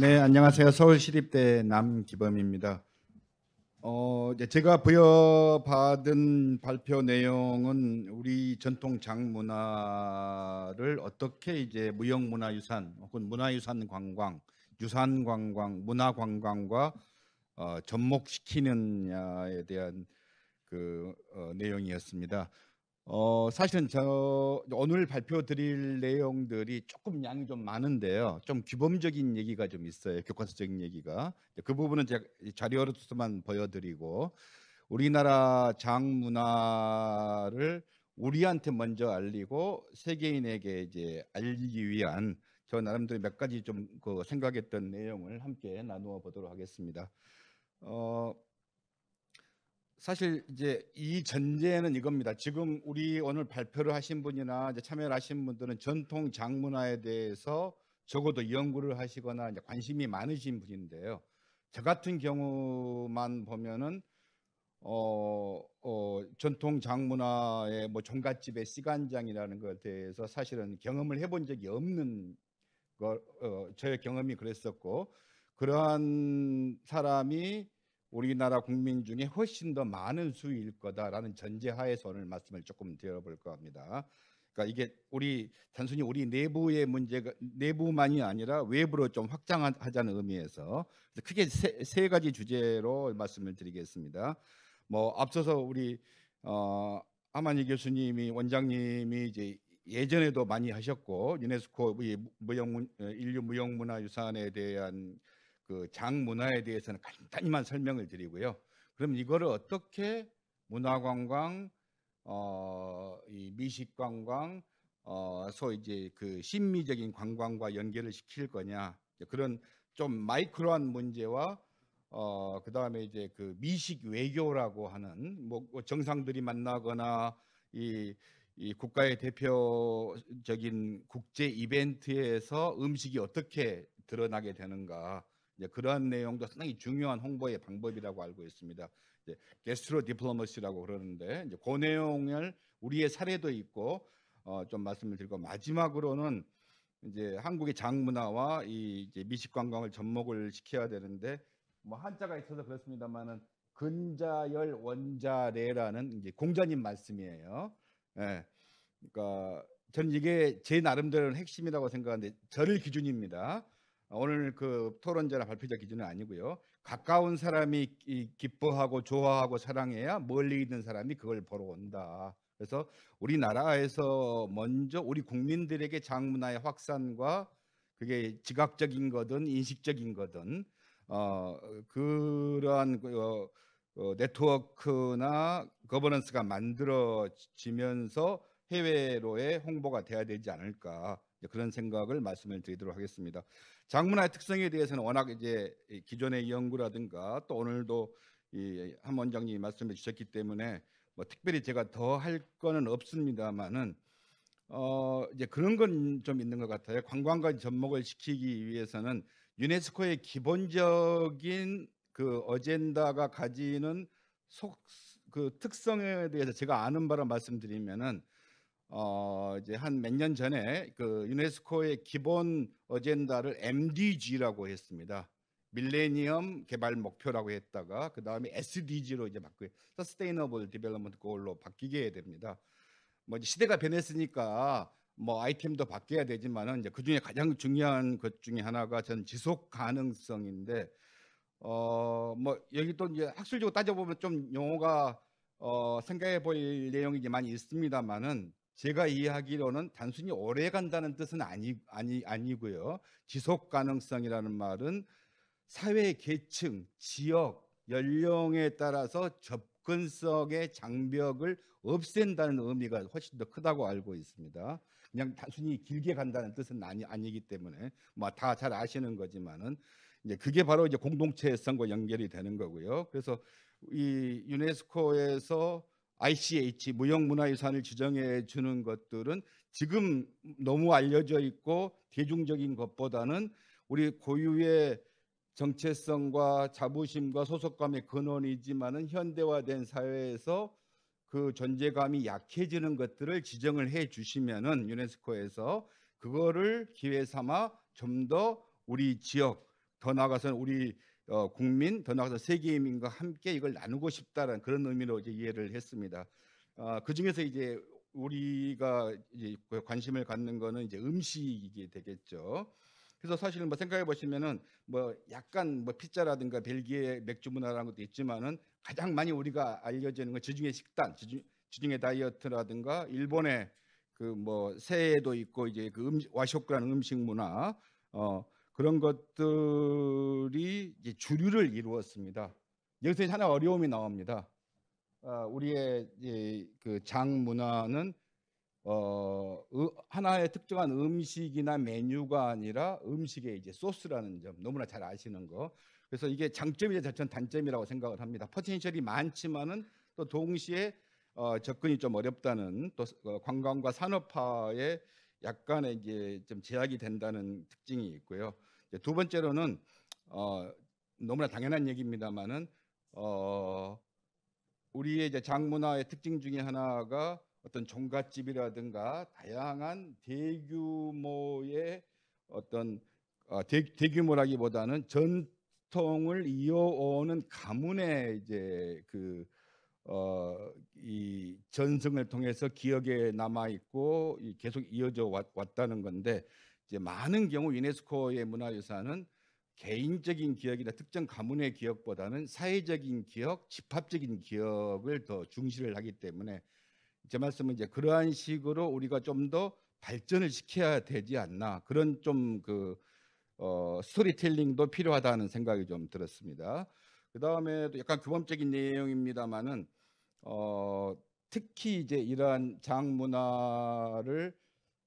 네, 안녕하세요. 서울시립대 남기범입니다. 어, 제가 부여받은 발표 내용은 우리 전통 장문화를 어떻게 이제 무형문화유산 혹은 문화유산 관광, 유산 관광, 문화 관광과 어, 접목시키느냐에 대한 그 어, 내용이었습니다. 어, 사실은 저 오늘 발표드릴 내용들이 조금 양이 좀 많은데요. 좀 규범적인 얘기가 좀 있어요. 교과서적인 얘기가. 그 부분은 제가 자료로서만 보여드리고 우리나라 장 문화를 우리한테 먼저 알리고 세계인에게 이제 알리기 위한 저 나름대로 몇 가지 좀그 생각했던 내용을 함께 나누어 보도록 하겠습니다. 어, 사실 이제 이 전제는 이겁니다. 지금 우리 오늘 발표를 하신 분이나 이제 참여를 하신 분들은 전통 장문화에 대해서 적어도 연구를 하시거나 이제 관심이 많으신 분인데요. 저 같은 경우만 보면은 어, 어 전통 장문화의 뭐 종갓집의 시간장이라는 것에 대해서 사실은 경험을 해본 적이 없는 걸 어, 저의 경험이 그랬었고 그러한 사람이 우리나라 국민 중에 훨씬 더 많은 수일 거다라는 전제하에서 오늘 말씀을 조금 드려볼까 합니다. 그러니까 이게 우리 단순히 우리 내부의 문제가 내부만이 아니라 외부로 좀 확장하자는 의미에서 크게 세, 세 가지 주제로 말씀을 드리겠습니다. 뭐 앞서서 우리 어, 아마니 교수님이 원장님이 이제 예전에도 많이 하셨고 유네스코 무형 인류 무형문화유산에 대한 그 장문화에 대해서는 간단히만 설명을 드리고요. 그럼 이거를 어떻게 문화관광, 어, 이 미식관광, 어, 소 이제 그 심미적인 관광과 연결을 시킬 거냐 그런 좀 마이크로한 문제와 어, 그 다음에 이제 그 미식 외교라고 하는 뭐, 뭐 정상들이 만나거나 이, 이 국가의 대표적인 국제 이벤트에서 음식이 어떻게 드러나게 되는가 이제 그러한 내용도 상당히 중요한 홍보의 방법이라고 알고 있습니다. 이제 게스트로 디플로머시라고 그러는데 이제 그 내용을 우리의 사례도 있고 어, 좀 말씀을 드리고 마지막으로는 이제 한국의 장문화와 이 이제 미식 관광을 접목을 시켜야 되는데 뭐 한자가 있어서 그렇습니다만은 근자열 원자례라는 이제 공자님 말씀이에요. 예. 그러니까 저는 이게 제 나름대로는 핵심이라고 생각하는데 저를 기준입니다. 오늘 그토론자나 발표자 기준은 아니고요. 가까운 사람이 기뻐하고 좋아하고 사랑해야 멀리 있는 사람이 그걸 보러 온다. 그래서 우리나라에서 먼저 우리 국민들에게 장문화의 확산과 그게 지각적인 거든 인식적인 거든 어 그러한 그, 어, 어, 네트워크나 거버넌스가 만들어지면서 해외로의 홍보가 돼야 되지 않을까 그런 생각을 말씀을 드리도록 하겠습니다. 장문화의 특성에 대해서는 워낙 이제 기존의 연구라든가 또 오늘도 이한 원장님이 말씀해 주셨기 때문에 뭐 특별히 제가 더 할 거는 없습니다만은 어 이제 그런 건 좀 있는 것 같아요. 관광과 접목을 시키기 위해서는 유네스코의 기본적인 그 어젠다가 가지는 속 그 특성에 대해서 제가 아는 바로 말씀드리면은 어 이제 한 몇 년 전에 그 유네스코의 기본 어젠다를 MDG라고 했습니다. 밀레니엄 개발 목표라고 했다가 그 다음에 SDG로 이제 바꾸고 Sustainable Development Goal로 바뀌게 됩니다. 뭐 시대가 변했으니까 뭐 아이템도 바뀌어야 되지만은 이제 그 중에 가장 중요한 것 중에 하나가 전 지속 가능성인데 어 뭐 여기 또 이제 학술적으로 따져보면 좀 용어가 어 생각해 볼 내용이 많이 있습니다만은 제가 이해하기로는 단순히 오래 간다는 뜻은 아니, 아니, 아니고요. 지속 가능성이라는 말은 사회 계층, 지역, 연령에 따라서 접근성의 장벽을 없앤다는 의미가 훨씬 더 크다고 알고 있습니다. 그냥 단순히 길게 간다는 뜻은 아니, 아니기 때문에 뭐다잘 아시는 거지만은 이제 그게 바로 이제 공동체성과 연결이 되는 거고요. 그래서 이 유네스코에서 ICH 무형 문화유산을 지정해 주는 것들은 지금 너무 알려져 있고 대중적인 것보다는 우리 고유의 정체성과 자부심과 소속감의 근원이지만은 현대화된 사회에서 그 존재감이 약해지는 것들을 지정을 해 주시면은 유네스코에서 그거를 기회 삼아 좀 더 우리 지역 더 나아가서는 우리 어, 국민 더 나아가서 세계인민과 함께 이걸 나누고 싶다는 그런 의미로 이제 이해를 했습니다. 아, 그 중에서 이제 우리가 이제 그 관심을 갖는 거는 이제 음식이 되겠죠. 그래서 사실 뭐 생각해 보시면은 뭐 약간 뭐 피자라든가 벨기에 맥주 문화라는 것도 있지만은 가장 많이 우리가 알려져 있는 건 주중의 식단, 주중, 주중의 다이어트라든가 일본의 그뭐 새해도 있고 이제 그 음식, 와쇼크라는 음식 문화 어 그런 것들이 주류를 이루었습니다. 여기서 하나 어려움이 나옵니다. 어, 우리의 그장 문화는 어, 하나의 특정한 음식이나 메뉴가 아니라 음식의 이제 소스라는 점 너무나 잘 아시는 거. 그래서 이게 장점이자 저는 단점이라고 생각을 합니다. 포텐셜이 많지만은 또 동시에 어, 접근이 좀 어렵다는 또 어, 관광과 산업화에 약간의 이제좀 제약이 된다는 특징이 있고요. 두 번째로는 어, 너무나 당연한 얘기입니다만은 어, 우리의 이제 장문화의 특징 중에 하나가 어떤 종갓집이라든가 다양한 대규모의 어떤 어, 대, 규모라기보다는 전통을 이어오는 가문의 이제 그 어, 이 전승을 통해서 기억에 남아 있고 계속 이어져 왔, 다는 건데 이제 많은 경우 유네스코의 문화유산은 개인적인 기억이나 특정 가문의 기억보다는 사회적인 기억, 집합적인 기억을 더 중시를 하기 때문에 제 말씀은 이제 그러한 식으로 우리가 좀 더 발전을 시켜야 되지 않나 그런 좀 그 어, 스토리텔링도 필요하다는 생각이 좀 들었습니다. 그 다음에 또 약간 규범적인 내용입니다만은 어, 특히 이제 이러한 장문화를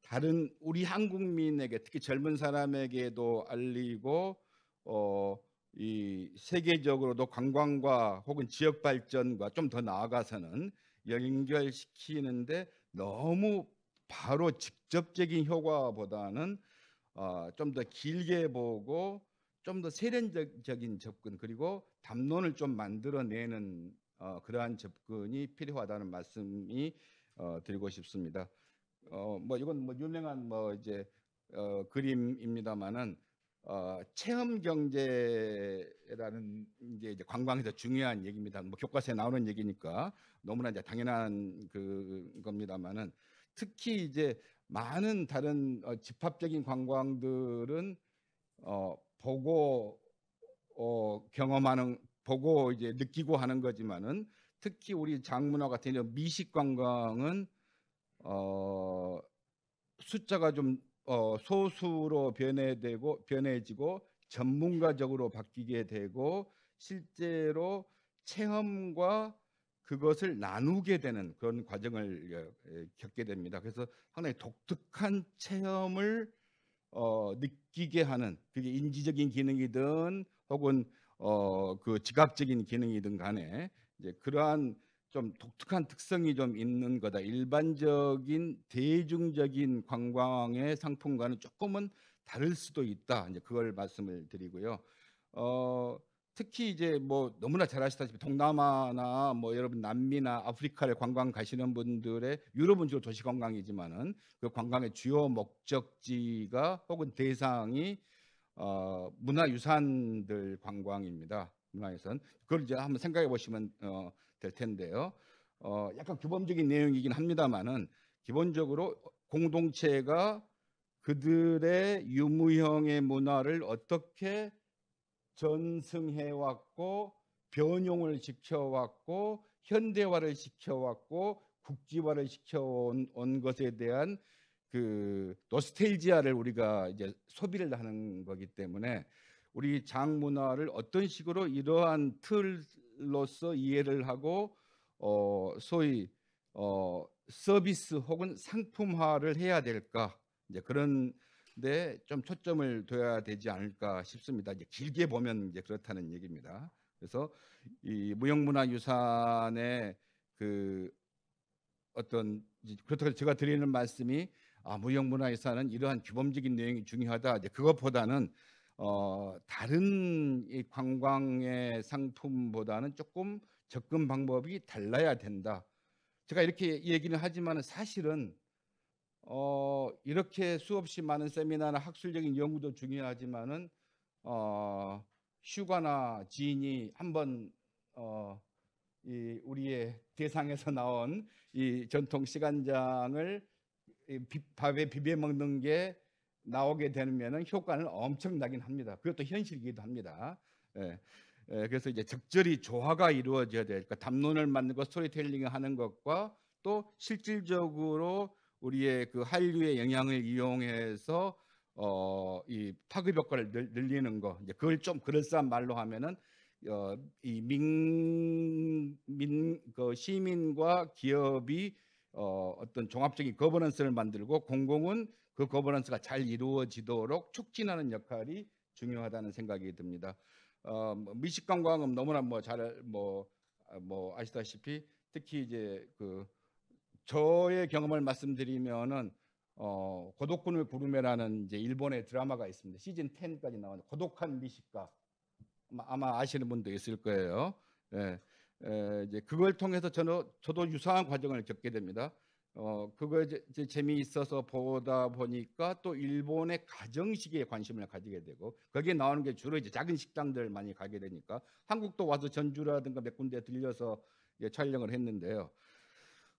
다른 우리 한국민에게 특히 젊은 사람에게도 알리고 어, 이 세계적으로도 관광과 혹은 지역 발전과 좀 더 나아가서는 연결시키는데 너무 바로 직접적인 효과보다는 어, 좀 더 길게 보고 좀 더 세련적인 접근 그리고 담론을 좀 만들어내는 어, 그러한 접근이 필요하다는 말씀이 어, 드리고 싶습니다. 어, 뭐 이건 뭐 유명한 뭐 이제 어, 그림입니다만은 어, 체험 경제라는 이제, 이제 관광에서 중요한 얘기입니다. 뭐 교과서에 나오는 얘기니까 너무나 이제 당연한 그 겁니다만은 특히 이제 많은 다른 어, 집합적인 관광들은 어, 보고 어, 경험하는 보고 이제 느끼고 하는 거지만은 특히 우리 장문화 같은 이런 미식 관광은 어, 숫자가 좀 어, 소수로 변해되고 변해지고 전문가적으로 바뀌게 되고 실제로 체험과 그것을 나누게 되는 그런 과정을 예, 예, 겪게 됩니다. 그래서 하나의 독특한 체험을 어, 느끼게 하는 그게 인지적인 기능이든 혹은 어, 그 지각적인 기능이든 간에 이제 그러한 좀 독특한 특성이 좀 있는 거다. 일반적인 대중적인 관광의 상품과는 조금은 다를 수도 있다. 이제 그걸 말씀을 드리고요. 어, 특히 이제 뭐 너무나 잘 아시다시피 동남아나 뭐 여러분 남미나 아프리카를 관광 가시는 분들의 유럽은 주로 도시 관광이지만은 그 관광의 주요 목적지가 혹은 대상이 어, 문화유산들 관광입니다. 문화유산 그걸 이제 한번 생각해 보시면 어, 될 텐데요. 어, 약간 규범적인 내용이긴 합니다만은 기본적으로 공동체가 그들의 유무형의 문화를 어떻게 전승해왔고 변용을 지켜왔고 현대화를 시켜왔고 국지화를 시켜온 온 것에 대한 그 노스텔지아를 우리가 이제 소비를 하는 거기 때문에 우리 장문화를 어떤 식으로 이러한 틀 사으로서 이해를 하고 어, 소위 어, 서비스 혹은 상품화를 해야 될까 이제 그런데 좀 초점을 둬야 되지 않을까 싶습니다. 이제 길게 보면 이제 그렇다는 얘기입니다. 그래서 이 무형문화유산의 그 어떤 그렇다고 제가 드리는 말씀이 아 무형문화유산은 이러한 규범적인 내용이 중요하다. 이제 그것보다는 어, 다른 이 관광의 상품보다는 조금 접근 방법이 달라야 된다. 제가 이렇게 얘기를 하지만 사실은 어, 이렇게 수없이 많은 세미나나 학술적인 연구도 중요하지만은 어, 휴가나 지인이 한번 어, 이 우리의 대상에서 나온 이 전통 시간장을 이 밥에 비벼 먹는 게 나오게 되면은 효과는 엄청나긴 합니다. 그것도 현실이기도 합니다. 예. 예, 그래서 이제 적절히 조화가 이루어져야 될 그러니까 담론을 만든고 스토리텔링을 하는 것과 또 실질적으로 우리의 그 한류의 영향을 이용해서 어, 이 파급 효과를 늘리는 거 이제 그걸 좀 그럴싸한 말로 하면은 어, 이민민그 시민과 기업이 어, 어떤 종합적인 거버넌스를 만들고 공공은 그 거버넌스가 잘 이루어지도록 촉진하는 역할이 중요하다는 생각이 듭니다. 어, 뭐 미식 관광은 너무나 뭐 잘뭐뭐 뭐, 아, 뭐 아시다시피 특히 이제 그 저의 경험을 말씀드리면은 어, 고독군을 구름해라는 이제 일본의 드라마가 있습니다. 시즌 10까지 나왔는데 고독한 미식가 아마, 아시는 분도 있을 거예요. 예, 예, 이제 그걸 통해서 저는 저도 유사한 과정을 겪게 됩니다. 어그거 이제 재미있어서 보다 보니까 또 일본의 가정식에 관심을 가지게 되고 거기에 나오는 게 주로 이제 작은 식당들 많이 가게 되니까 한국도 와서 전주라든가 몇 군데 들려서 촬영을 했는데요.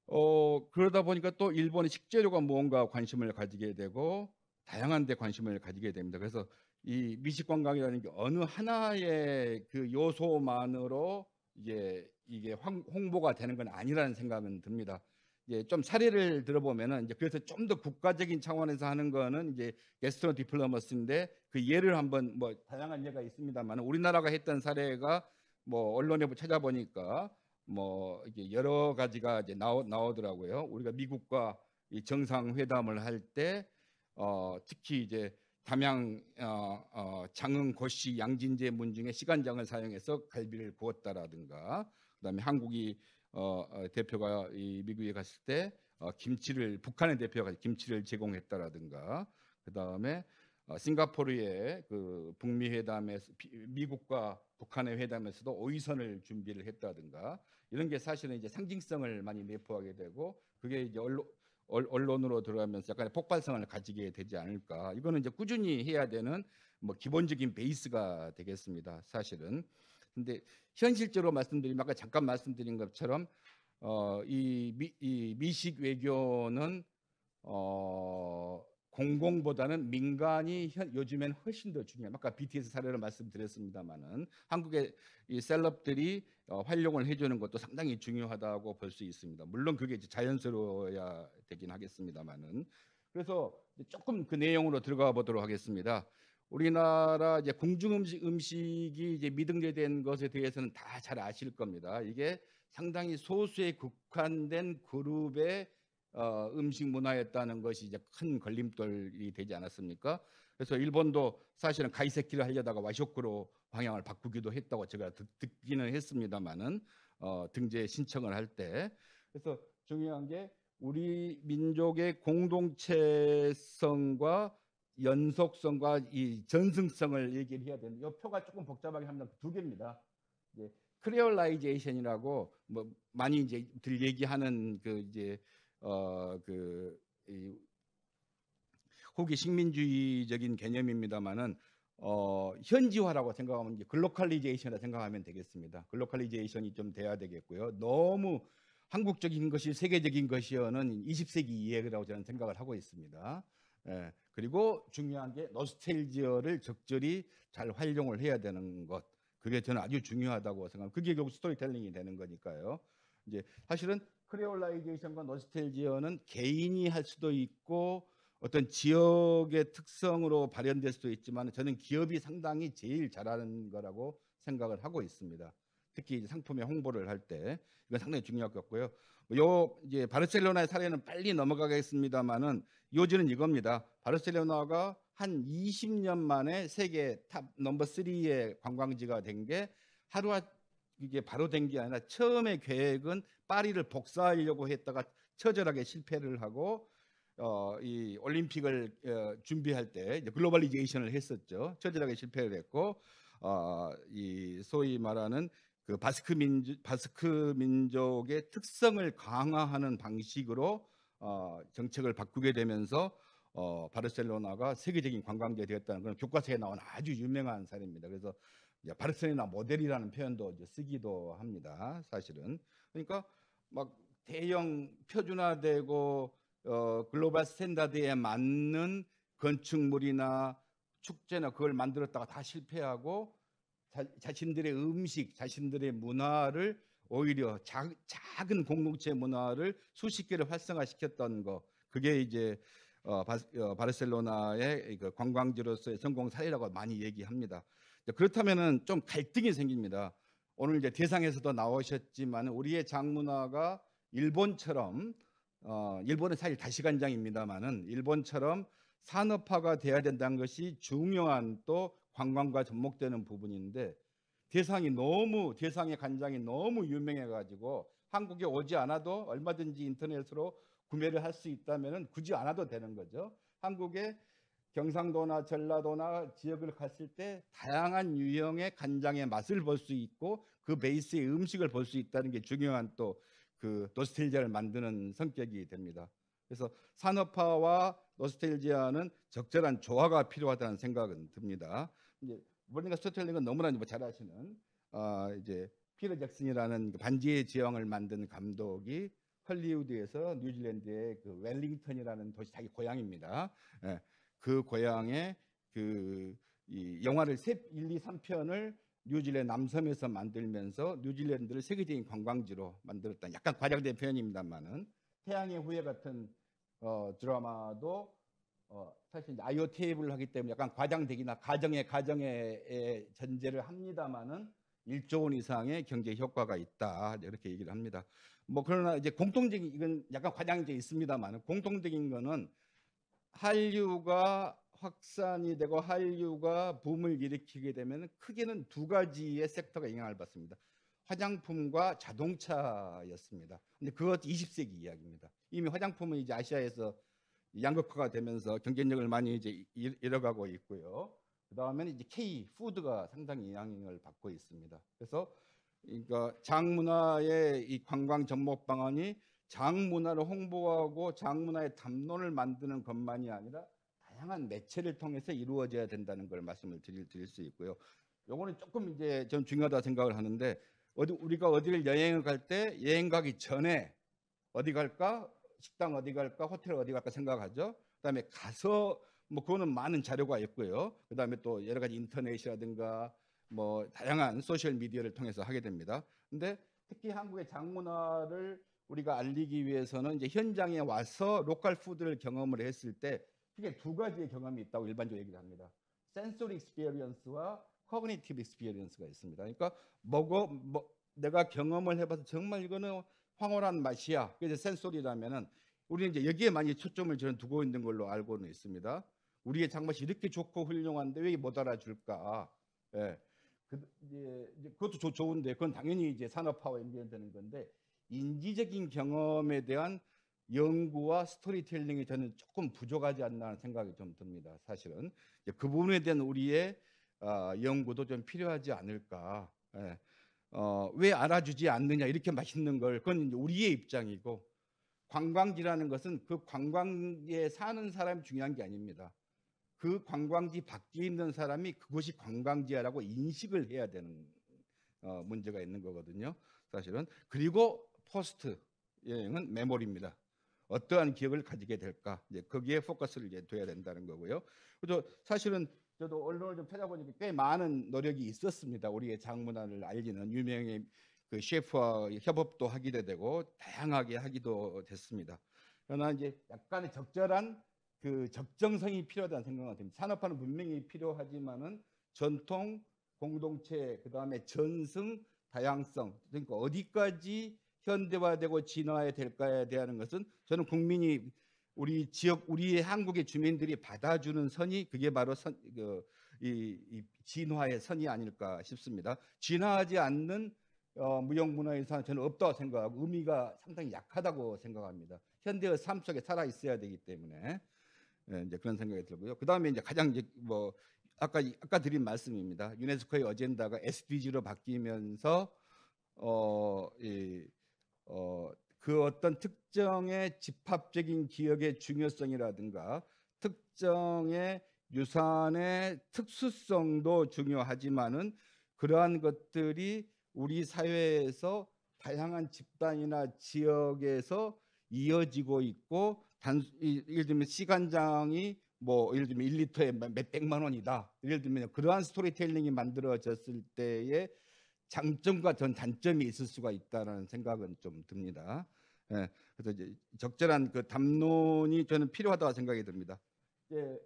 어 그러다 보니까 또 일본의 식재료가 무언가 관심을 가지게 되고 다양한 데 관심을 가지게 됩니다. 그래서 이 미식 관광이라는 게 어느 하나의 그 요소만으로 이제 이게 홍보가 되는 건 아니라는 생각은 듭니다. 이제 좀 사례를 들어보면은 이제 그래서 좀 더 국가적인 차원에서 하는 거는 이제 게스트로 디플로머스인데 그 예를 한번 뭐 다양한 예가 있습니다만 우리나라가 했던 사례가 뭐 언론에 찾아보니까 뭐 이게 여러 가지가 이제 나오, 나오더라고요. 우리가 미국과 이 정상회담을 할 때 어, 특히 이제 담양 어, 어, 장흥 고시 양진재 문중에 시간장을 사용해서 갈비를 구웠다라든가 그다음에 한국이 어, 어, 대표가 이 미국에 갔을 때 어, 김치를 북한의 대표가 김치를 제공했다라든가 그 다음에 어, 싱가포르의 그 북미 회담에 서 미국과 북한의 회담에서도 오이선을 준비를 했다든가 이런 게 사실은 이제 상징성을 많이 내포하게 되고 그게 이제 언론 언론으로 들어가면서 약간의 폭발성을 가지게 되지 않을까. 이거는 이제 꾸준히 해야 되는 뭐 기본적인 베이스가 되겠습니다. 사실은 근데 현실적으로 말씀드리면 아까 잠깐 말씀드린 것처럼 어, 이, 미, 이 미식 외교는 어, 공공보다는 민간이 현, 요즘엔 훨씬 더 중요해요. 아까 BTS 사례를 말씀드렸습니다만은 한국의 이 셀럽들이 어, 활용을 해주는 것도 상당히 중요하다고 볼 수 있습니다. 물론 그게 이제 자연스러워야 되긴 하겠습니다만은 그래서 조금 그 내용으로 들어가 보도록 하겠습니다. 우리나라 이제 공중 음식 음식이 이제 미등재된 것에 대해서는 다 잘 아실 겁니다. 이게 상당히 소수에 국한된 그룹의 어, 음식 문화였다는 것이 이제 큰 걸림돌이 되지 않았습니까? 그래서 일본도 사실은 가이세키를 하려다가 와쇼크로 방향을 바꾸기도 했다고 제가 듣, 기는 했습니다만은 어, 등재 신청을 할 때 그래서 중요한 게 우리 민족의 공동체성과 연속성과 이 전승성을 얘기를 해야 되는데 이 표가 조금 복잡하게 합니다. 두 개입니다. 예, 크레올라이제이션이라고 뭐 많이 이제 들 얘기하는 그 이제 어그 후기 식민주의적인 개념입니다만은 어, 현지화라고 생각하면 이제 글로컬리제이션이라 고 생각하면 되겠습니다. 글로컬리제이션이 좀 돼야 되겠고요. 너무 한국적인 것이 세계적인 것이어는 20세기 이해라고 저는 생각을 하고 있습니다. 예. 그리고 중요한 게 노스텔지어를 적절히 잘 활용을 해야 되는 것. 그게 저는 아주 중요하다고 생각합니다. 그게 결국 스토리텔링이 되는 거니까요. 이제 사실은 크레올라이제이션과 노스텔지어는 개인이 할 수도 있고 어떤 지역의 특성으로 발현될 수도 있지만 저는 기업이 상당히 제일 잘하는 거라고 생각을 하고 있습니다. 특히 이제 상품의 홍보를 할 때 이건 상당히 중요할 것 같고요. 뭐 요 이제 바르셀로나의 사례는 빨리 넘어가겠습니다만은 요지는 이겁니다. 바르셀로나가 한 20년 만에 세계 탑 넘버 3의 관광지가 된 게 하루아 이게 바로 된 게 아니라 처음에 계획은 파리를 복사하려고 했다가 처절하게 실패를 하고 어, 이 올림픽을 어, 준비할 때 이제 글로벌리제이션을 했었죠. 처절하게 실패를 했고 어, 이 소위 말하는 그 바스크 민족 바스크 민족의 특성을 강화하는 방식으로 어, 정책을 바꾸게 되면서 어, 바르셀로나가 세계적인 관광지가 되었다는 그런 교과서에 나온 아주 유명한 사례입니다. 그래서 이제 바르셀로나 모델이라는 표현도 이제 쓰기도 합니다. 사실은 그러니까 막 대형 표준화되고 어, 글로벌 스탠다드에 맞는 건축물이나 축제나 그걸 만들었다가 다 실패하고 자, 자신들의 음식, 자신들의 문화를 오히려 작, 작은 공동체 문화를 수십 개를 활성화시켰던 거 그게 이제 어, 바, 어, 바르셀로나의 그 관광지로서의 성공 사례라고 많이 얘기합니다. 그렇다면은 좀 갈등이 생깁니다. 오늘 이제 대상에서도 나오셨지만 우리의 장문화가 일본처럼 어, 일본은 사실 다시간장입니다만은 일본처럼 산업화가 돼야 된다는 것이 중요한 또 관광과 접목되는 부분인데 대상이 너무 대상의 간장이 너무 유명해 가지고 한국에 오지 않아도 얼마든지 인터넷으로 구매를 할 수 있다면은 굳이 안 와도 되는 거죠. 한국에 경상도나 전라도나 지역을 갔을 때 다양한 유형의 간장의 맛을 볼 수 있고 그 베이스의 음식을 볼 수 있다는 게 중요한 또그 노스텔지아를 만드는 성격이 됩니다. 그래서 산업화와 노스텔지아는 적절한 조화가 필요하다는 생각은 듭니다. 이제 모르니까 스토텔링은 너무나 뭐 잘 아시는 어, 이제 피터 잭슨이라는 그 반지의 제왕을 만든 감독이 헐리우드에서 뉴질랜드의 그 웰링턴이라는 도시 자기 고향입니다. 예, 그 고향에 그이 영화를 세, 1, 2, 3편을 뉴질랜드 남섬에서 만들면서 뉴질랜드를 세계적인 관광지로 만들었다. 약간 과장된 표현입니다만은 태양의 후예 같은 어, 드라마도 어, 사실 i o 테이블을 하기 때문에 약간 과장되기나 가정의 가정의 전제를 합니다만은 1조 원 이상의 경제 효과가 있다 이렇게 얘기를 합니다. 뭐 그러나 이제 공통적인 이건 약간 과장돼 있습니다만 공통적인 거는 한류가 확산이 되고 한류가 붐을 일으키게 되면 크게는 두 가지의 섹터가 영향을 받습니다. 화장품과 자동차였습니다. 근데 그것 20세기 이야기입니다. 이미 화장품은 이제 아시아에서 양극화가 되면서 경쟁력을 많이 이제 잃어가고 있고요. 그 다음에는 이제 K 푸드가 상당히 영향을 받고 있습니다. 그래서 그러니까 장문화의 이 관광 접목 방안이 장문화를 홍보하고 장문화의 담론을 만드는 것만이 아니라 다양한 매체를 통해서 이루어져야 된다는 걸 말씀을 드릴, 드릴 수 있고요. 요거는 조금 이제 전 중요하다 생각을 하는데 어디 우리가 어디를 여행을 갈 때 여행 가기 전에 어디 갈까 식당 어디 갈까, 호텔 어디 갈까 생각하죠. 그다음에 가서 뭐 그거는 많은 자료가 있고요. 그다음에 또 여러 가지 인터넷이라든가 뭐 다양한 소셜 미디어를 통해서 하게 됩니다. 근데 특히 한국의 장문화를 우리가 알리기 위해서는 이제 현장에 와서 로컬 푸드를 경험을 했을 때 크게 두 가지의 경험이 있다고 일반적으로 얘기를 합니다. 센소리 익스피리언스와 커그니티브 익스피리언스가 있습니다. 그러니까 먹어 뭐, 내가 경험을 해봐서 정말 이거는 황홀한 맛이야. 그래서 센소리라면은 우리는 이제 여기에 많이 초점을 저는 두고 있는 걸로 알고는 있습니다. 우리의 장맛이 이렇게 좋고 훌륭한데 왜 못 알아줄까? 예. 그, 이제 그것도 조, 좋은데 그건 당연히 이제 산업화와 연결되는 건데 인지적인 경험에 대한 연구와 스토리텔링이 저는 조금 부족하지 않나 하는 생각이 좀 듭니다. 사실은 그 부분에 대한 우리의 어, 연구도 좀 필요하지 않을까. 예. 어, 왜 알아주지 않느냐 이렇게 맛있는 걸 그건 우리의 입장이고 관광지라는 것은 그 관광지에 사는 사람이 중요한 게 아닙니다. 그 관광지 밖에 있는 사람이 그곳이 관광지야라고 인식을 해야 되는 어, 문제가 있는 거거든요. 사실은 그리고 포스트 여행은 메모리입니다. 어떠한 기억을 가지게 될까? 이제 거기에 포커스를 이제 둬야 된다는 거고요. 그래서 사실은 저도 언론을 좀 찾아보니까 꽤 많은 노력이 있었습니다. 우리의 장문화를 알리는 유명의 그 셰프와 협업도 하기도 되고 다양하게 하기도 됐습니다. 그러나 이제 약간의 적절한 그 적정성이 필요하다는 생각이 듭니다. 산업화는 분명히 필요하지만은 전통 공동체 그다음에 전승 다양성 그러니까 어디까지 현대화되고 진화해야 될까에 대한 것은 저는 국민이 우리 지역 우리 한국의 주민들이 받아주는 선이 그게 바로 선, 그, 이, 이 진화의 선이 아닐까 싶습니다. 진화하지 않는 어, 무형문화유산 저는 없다고 생각하고 의미가 상당히 약하다고 생각합니다. 현대의 삶 속에 살아 있어야 되기 때문에 예, 이제 그런 생각이 들고요. 그 다음에 이제 가장 이제 뭐 아까 아까 드린 말씀입니다. 유네스코의 어젠다가 SDG로 바뀌면서 어, 이, 어, 그 어떤 특정의 집합적인 기억의 중요성이라든가 특정의 유산의 특수성도 중요하지만은 그러한 것들이 우리 사회에서 다양한 집단이나 지역에서 이어지고 있고 단 예를 들면 시간장이 뭐 예를 들면 1리터에 몇 백만 원이다. 예를 들면 그러한 스토리텔링이 만들어졌을 때에 장점과 전 단점이 있을 수가 있다는 생각은 좀 듭니다. 예, 그래서 이제 적절한 그 담론이 저는 필요하다고 생각이 듭니다. 예,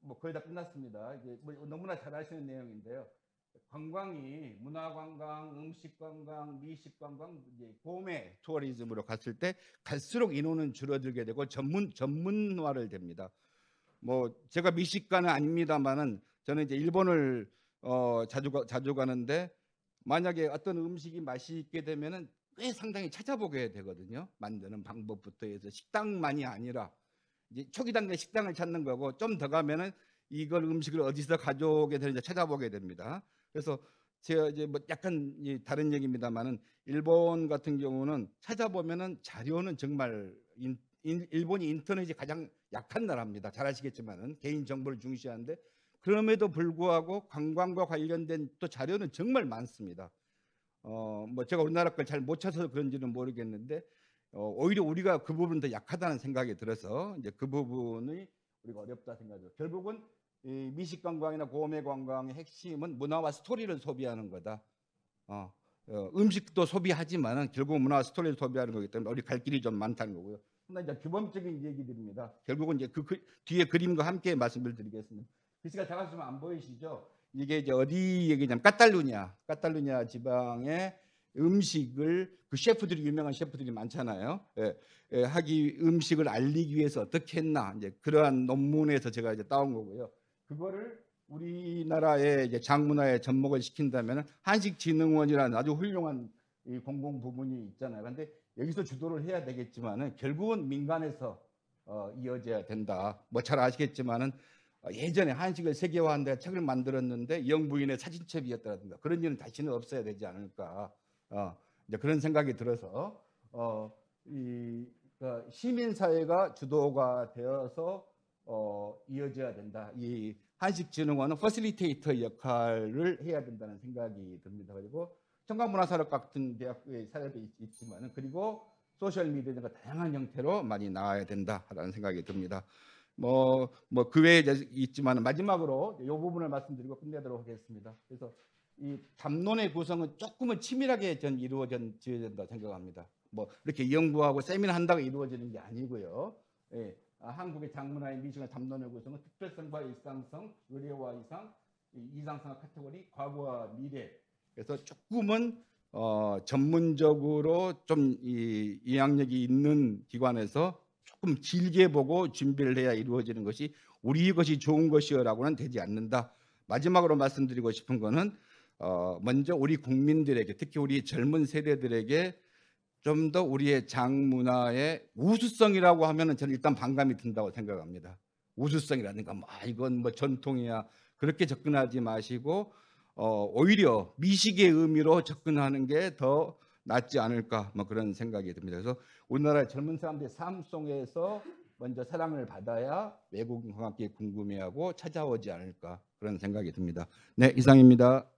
뭐 거의 다 끝났습니다. 이제 뭐 너무나 잘 아시는 내용인데요. 관광이 문화 관광, 음식 관광, 미식 관광, 이제 고메 투어리즘으로 갔을 때 갈수록 인원은 줄어들게 되고 전문 전문화를 됩니다. 뭐 제가 미식가는 아닙니다만은 저는 이제 일본을 어, 자주 자주 가는데 만약에 어떤 음식이 맛있게 되면은 꽤 상당히 찾아보게 되거든요. 만드는 방법부터 해서 식당만이 아니라 이제 초기 단계 식당을 찾는 거고 좀 더 가면은 이걸 음식을 어디서 가져오게 되는지 찾아보게 됩니다. 그래서 제가 이제 뭐 약간 다른 얘기입니다만은 일본 같은 경우는 찾아보면은 자료는 정말 인, 인, 일본이 인터넷이 가장 약한 나라입니다. 잘 아시겠지만은 개인 정보를 중시하는데 그럼에도 불구하고 관광과 관련된 또 자료는 정말 많습니다. 어, 뭐 제가 우리나라 걸 잘 못 찾아서 그런지는 모르겠는데 어, 오히려 우리가 그 부분 더 약하다는 생각이 들어서 이제 그 부분이 우리가 어렵다 생각해요. 결국은 이 미식 관광이나 고음의 관광의 핵심은 문화와 스토리를 소비하는 거다. 어, 어, 음식도 소비하지만은 결국 문화 스토리를 소비하는 거기 때문에 우리 갈 길이 좀 많다는 거고요. 그나 이제 규범적인 얘기들입니다. 결국은 이제 그, 그 뒤에 그림과 함께 말씀을 드리겠습니다. 글씨가 작아서 안 보이시죠? 이게 이제 어디 얘기냐면 카탈루냐, 카탈루냐 지방의 음식을 그 셰프들이 유명한 셰프들이 많잖아요. 예, 예, 하기 음식을 알리기 위해서 어떻게 했나 이제 그러한 논문에서 제가 이제 따온 거고요. 그거를 우리나라의 이제 장문화에 접목을 시킨다면 한식진흥원이라는 아주 훌륭한 이 공공 부분이 있잖아요. 그런데 여기서 주도를 해야 되겠지만은 결국은 민간에서 어, 이어져야 된다. 뭐 잘 아시겠지만은 어, 예전에 한식을 세계화한데 책을 만들었는데 영부인의 사진첩이었다라든가 그런 일은 다시는 없어야 되지 않을까 어, 이제 그런 생각이 들어서 어, 이그 어, 시민사회가 주도가 되어서 어, 이어져야 된다. 이 한식진흥원은 퍼실리테이터 역할을 해야 된다는 생각이 듭니다. 그리고 청각문화산업 같은 대학의 사례도 있지만 그리고 소셜미디어가 다양한 형태로 많이 나와야 된다라는 생각이 듭니다. 뭐뭐그 외에 있지만 마지막으로 이 부분을 말씀드리고 끝내도록 하겠습니다. 그래서 이 담론의 구성은 조금은 치밀하게 전 이루어져야 된다 생각합니다. 뭐 이렇게 연구하고 세미나 한다고 이루어지는 게 아니고요. 예, 아, 한국의 장문화의 미술과 담론의 구성은 특별성과 일상성, 의례와 이상, 이상성과 카테고리, 과거와 미래. 그래서 조금은 어, 전문적으로 좀 이, 이항력이 있는 기관에서 조금 길게 보고 준비를 해야 이루어지는 것이 우리 것이 좋은 것이어라고는 되지 않는다. 마지막으로 말씀드리고 싶은 것은 어 먼저 우리 국민들에게 특히 우리 젊은 세대들에게 좀 더 우리의 장문화의 우수성이라고 하면 저는 일단 반감이 든다고 생각합니다. 우수성이라든가 뭐 아, 이건 뭐 전통이야 그렇게 접근하지 마시고 어 오히려 미식의 의미로 접근하는 게더 낫지 않을까 뭐 그런 생각이 듭니다. 그래서 우리나라 젊은 사람들이 삶 속에서 먼저 사랑을 받아야 외국인과 함께 궁금해하고 찾아오지 않을까 그런 생각이 듭니다. 네, 이상입니다.